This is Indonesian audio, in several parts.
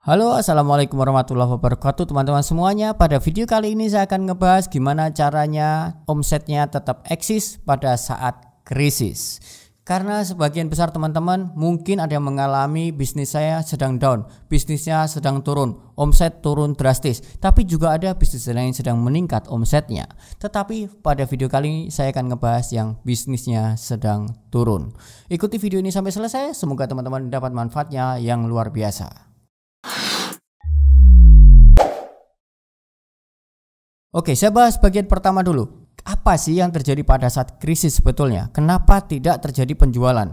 Halo assalamualaikum warahmatullahi wabarakatuh teman-teman semuanya Pada video kali ini saya akan ngebahas gimana caranya omsetnya tetap eksis pada saat krisis Karena sebagian besar teman-teman mungkin ada yang mengalami bisnis saya sedang down Bisnisnya sedang turun, omset turun drastis Tapi juga ada bisnis lain yang sedang meningkat omsetnya Tetapi pada video kali ini saya akan ngebahas yang bisnisnya sedang turun Ikuti video ini sampai selesai, semoga teman-teman dapat manfaatnya yang luar biasa Oke, saya bahas bagian pertama dulu. Apa sih yang terjadi pada saat krisis sebetulnya? Kenapa tidak terjadi penjualan?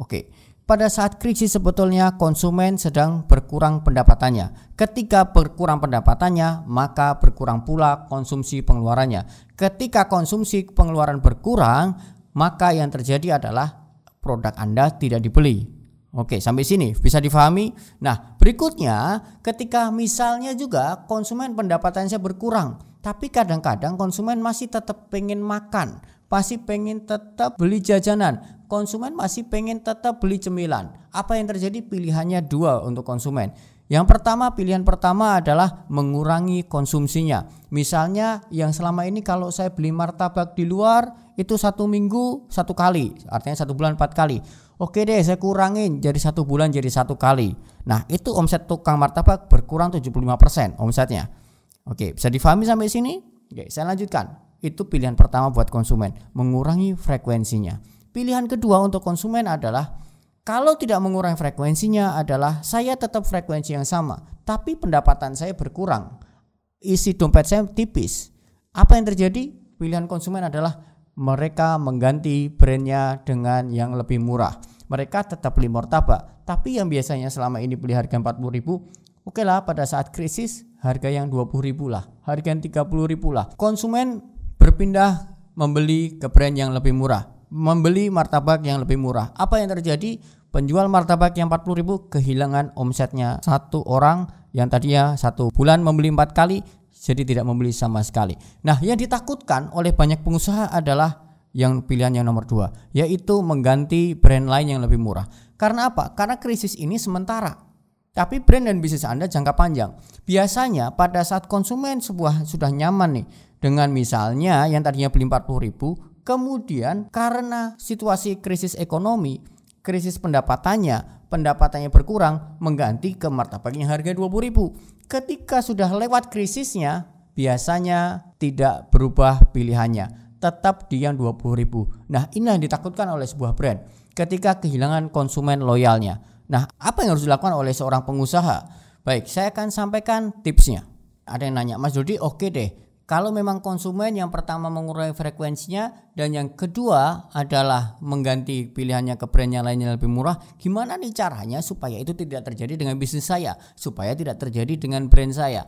Oke, pada saat krisis sebetulnya konsumen sedang berkurang pendapatannya. Ketika berkurang pendapatannya, maka berkurang pula konsumsi pengeluarannya. Ketika konsumsi pengeluaran berkurang, maka yang terjadi adalah produk Anda tidak dibeli. Oke, sampai sini bisa difahami. Nah, berikutnya ketika misalnya juga konsumen pendapatannya berkurang, tapi kadang-kadang konsumen masih tetap pengen makan, masih pengen tetap beli jajanan, konsumen masih pengen tetap beli cemilan. Apa yang terjadi? Pilihannya dua untuk konsumen. Yang pertama, pilihan pertama adalah mengurangi konsumsinya. Misalnya yang selama ini kalau saya beli martabak di luar itu satu minggu satu kali, artinya satu bulan empat kali. Oke deh, saya kurangin jadi satu bulan jadi satu kali. Nah itu omset tukang martabak berkurang 75% omsetnya. Oke, bisa difahami sampai sini? Oke, saya lanjutkan. Itu pilihan pertama buat konsumen, mengurangi frekuensinya. Pilihan kedua untuk konsumen adalah kalau tidak mengurangi frekuensinya adalah saya tetap frekuensi yang sama, tapi pendapatan saya berkurang. Isi dompet saya tipis. Apa yang terjadi? Pilihan konsumen adalah mereka mengganti brandnya dengan yang lebih murah. Mereka tetap beli martabak, tapi yang biasanya selama ini beli harga 40.000 Oke lah pada saat krisis harga yang 20.000 lah, harga yang 30.000 lah. Konsumen berpindah membeli ke brand yang lebih murah, membeli martabak yang lebih murah. Apa yang terjadi? Penjual martabak yang 40.000 kehilangan omsetnya. Satu orang yang tadinya satu bulan membeli empat kali jadi tidak membeli sama sekali. Nah, yang ditakutkan oleh banyak pengusaha adalah yang pilihan yang nomor dua, yaitu mengganti brand lain yang lebih murah. Karena apa? Karena krisis ini sementara tapi brand dan bisnis Anda jangka panjang. Biasanya pada saat konsumen sebuah sudah nyaman nih dengan misalnya yang tadinya beli 40 kemudian karena situasi krisis ekonomi, krisis pendapatannya, pendapatannya berkurang mengganti ke martabaknya harga 20 ribu. Ketika sudah lewat krisisnya, biasanya tidak berubah pilihannya, tetap di yang 20 ribu. Nah ini yang ditakutkan oleh sebuah brand ketika kehilangan konsumen loyalnya Nah, apa yang harus dilakukan oleh seorang pengusaha? Baik, saya akan sampaikan tipsnya. Ada yang nanya, Mas Dodi, oke okay deh. Kalau memang konsumen yang pertama mengurangi frekuensinya dan yang kedua adalah mengganti pilihannya ke brand yang lainnya lebih murah, gimana nih caranya supaya itu tidak terjadi dengan bisnis saya, supaya tidak terjadi dengan brand saya?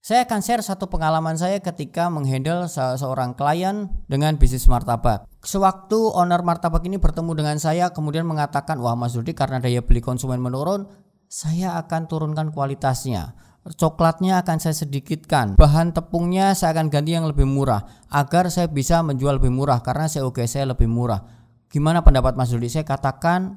Saya akan share satu pengalaman saya ketika menghandle seorang klien dengan bisnis martabak. Sewaktu owner martabak ini bertemu dengan saya kemudian mengatakan, "Wah, Mas Rudi karena daya beli konsumen menurun, saya akan turunkan kualitasnya. Coklatnya akan saya sedikitkan. Bahan tepungnya saya akan ganti yang lebih murah agar saya bisa menjual lebih murah karena saya oke, saya lebih murah." Gimana pendapat Mas Rudi? Saya katakan,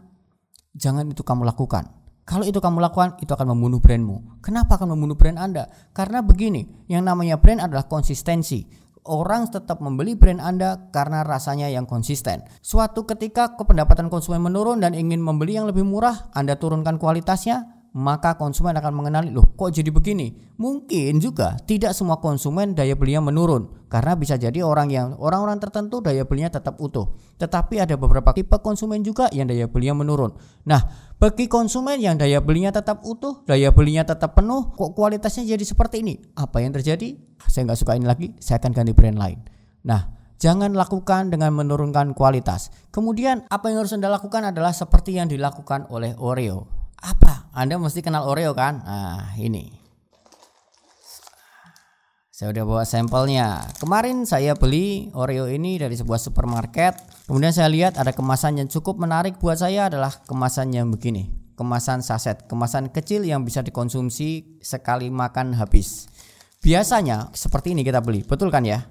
"Jangan itu kamu lakukan." Kalau itu kamu lakukan, itu akan membunuh brandmu. Kenapa akan membunuh brand Anda? Karena begini, yang namanya brand adalah konsistensi orang tetap membeli brand Anda karena rasanya yang konsisten. Suatu ketika kependapatan konsumen menurun dan ingin membeli yang lebih murah, Anda turunkan kualitasnya, maka konsumen akan mengenali loh kok jadi begini. Mungkin juga tidak semua konsumen daya belinya menurun karena bisa jadi orang yang orang-orang tertentu daya belinya tetap utuh. Tetapi ada beberapa tipe konsumen juga yang daya belinya menurun. Nah, bagi konsumen yang daya belinya tetap utuh, daya belinya tetap penuh, kok kualitasnya jadi seperti ini? Apa yang terjadi? Ah, saya nggak suka ini lagi, saya akan ganti brand lain. Nah, jangan lakukan dengan menurunkan kualitas. Kemudian apa yang harus Anda lakukan adalah seperti yang dilakukan oleh Oreo apa? Anda mesti kenal Oreo kan? Nah, ini. Saya udah bawa sampelnya. Kemarin saya beli Oreo ini dari sebuah supermarket. Kemudian saya lihat ada kemasan yang cukup menarik buat saya adalah kemasan yang begini. Kemasan saset, kemasan kecil yang bisa dikonsumsi sekali makan habis. Biasanya seperti ini kita beli, betul kan ya?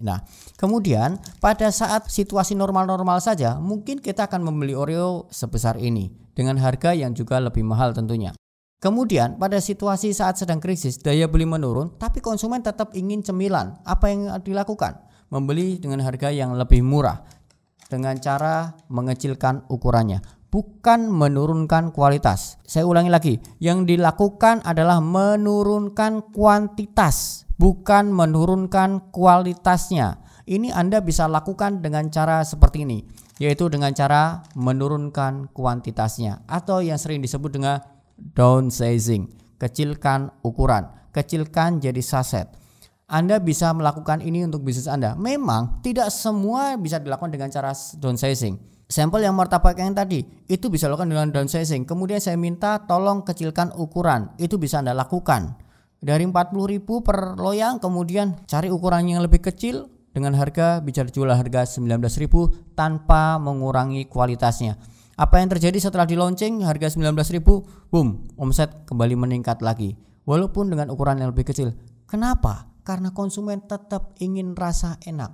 Nah, kemudian pada saat situasi normal-normal saja, mungkin kita akan membeli Oreo sebesar ini dengan harga yang juga lebih mahal tentunya. Kemudian pada situasi saat sedang krisis daya beli menurun tapi konsumen tetap ingin cemilan. Apa yang dilakukan? Membeli dengan harga yang lebih murah dengan cara mengecilkan ukurannya, bukan menurunkan kualitas. Saya ulangi lagi, yang dilakukan adalah menurunkan kuantitas bukan menurunkan kualitasnya. Ini Anda bisa lakukan dengan cara seperti ini, yaitu dengan cara menurunkan kuantitasnya atau yang sering disebut dengan downsizing, kecilkan ukuran, kecilkan jadi saset. Anda bisa melakukan ini untuk bisnis Anda. Memang tidak semua bisa dilakukan dengan cara downsizing. Sampel yang martabak yang tadi itu bisa lakukan dengan downsizing. Kemudian saya minta tolong kecilkan ukuran. Itu bisa Anda lakukan dari 40.000 per loyang kemudian cari ukuran yang lebih kecil dengan harga bicara dijual harga 19.000 tanpa mengurangi kualitasnya. Apa yang terjadi setelah di launching harga 19.000, boom, omset kembali meningkat lagi walaupun dengan ukuran yang lebih kecil. Kenapa? Karena konsumen tetap ingin rasa enak.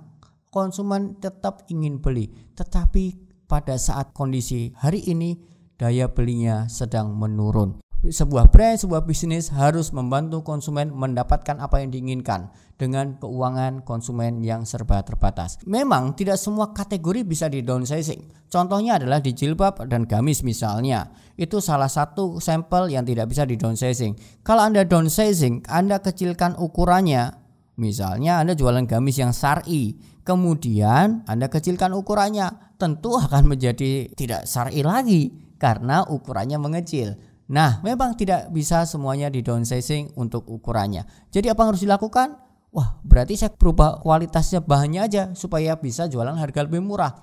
Konsumen tetap ingin beli, tetapi pada saat kondisi hari ini daya belinya sedang menurun sebuah brand, sebuah bisnis harus membantu konsumen mendapatkan apa yang diinginkan dengan keuangan konsumen yang serba terbatas. Memang tidak semua kategori bisa di downsizing. Contohnya adalah di jilbab dan gamis misalnya. Itu salah satu sampel yang tidak bisa di downsizing. Kalau Anda downsizing, Anda kecilkan ukurannya. Misalnya Anda jualan gamis yang sari, kemudian Anda kecilkan ukurannya, tentu akan menjadi tidak sari lagi karena ukurannya mengecil. Nah, memang tidak bisa semuanya di downsizing untuk ukurannya. Jadi apa yang harus dilakukan? Wah, berarti saya berubah kualitasnya bahannya aja supaya bisa jualan harga lebih murah.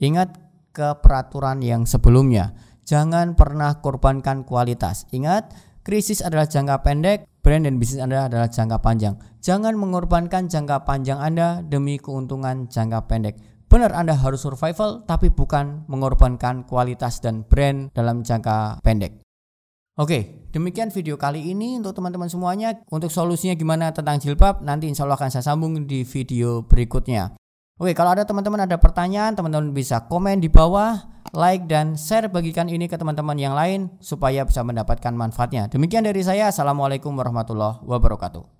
Ingat ke peraturan yang sebelumnya. Jangan pernah korbankan kualitas. Ingat, krisis adalah jangka pendek, brand dan bisnis Anda adalah jangka panjang. Jangan mengorbankan jangka panjang Anda demi keuntungan jangka pendek. Benar Anda harus survival tapi bukan mengorbankan kualitas dan brand dalam jangka pendek. Oke, demikian video kali ini untuk teman-teman semuanya. Untuk solusinya gimana tentang jilbab, nanti insya Allah akan saya sambung di video berikutnya. Oke, kalau ada teman-teman ada pertanyaan, teman-teman bisa komen di bawah, like dan share bagikan ini ke teman-teman yang lain supaya bisa mendapatkan manfaatnya. Demikian dari saya, Assalamualaikum warahmatullahi wabarakatuh.